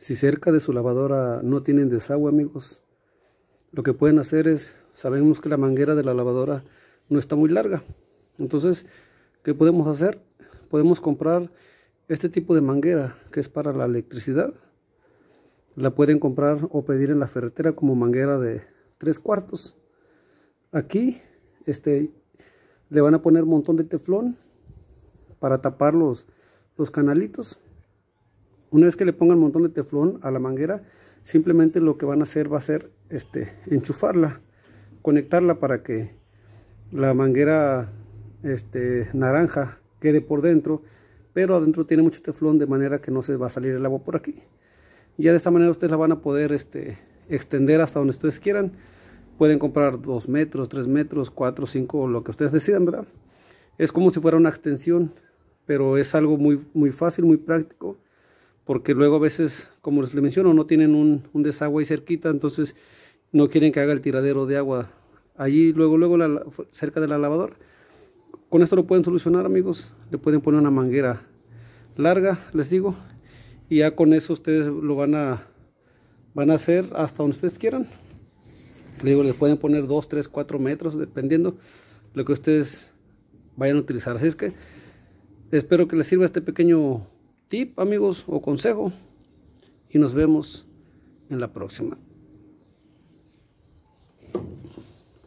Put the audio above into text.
Si cerca de su lavadora no tienen desagüe, amigos, lo que pueden hacer es, sabemos que la manguera de la lavadora no está muy larga. Entonces, ¿qué podemos hacer? Podemos comprar este tipo de manguera que es para la electricidad. La pueden comprar o pedir en la ferretera como manguera de tres cuartos. Aquí este, le van a poner un montón de teflón para tapar los, los canalitos. Una vez que le pongan un montón de teflón a la manguera, simplemente lo que van a hacer va a ser este, enchufarla, conectarla para que la manguera este, naranja quede por dentro, pero adentro tiene mucho teflón de manera que no se va a salir el agua por aquí. Ya de esta manera ustedes la van a poder este, extender hasta donde ustedes quieran. Pueden comprar 2 metros, 3 metros, 4, 5, lo que ustedes decidan, ¿verdad? Es como si fuera una extensión, pero es algo muy, muy fácil, muy práctico porque luego a veces, como les menciono, no tienen un, desagüe ahí cerquita, entonces no quieren que haga el tiradero de agua allí, luego, luego cerca de la lavadora. Con esto lo pueden solucionar, amigos. Le pueden poner una manguera larga, les digo, y ya con eso ustedes lo van a, van a hacer hasta donde ustedes quieran. les pueden poner 2, 3, 4 metros, dependiendo lo que ustedes vayan a utilizar. Así es que espero que les sirva este pequeño tip, amigos, o consejo. Y nos vemos en la próxima.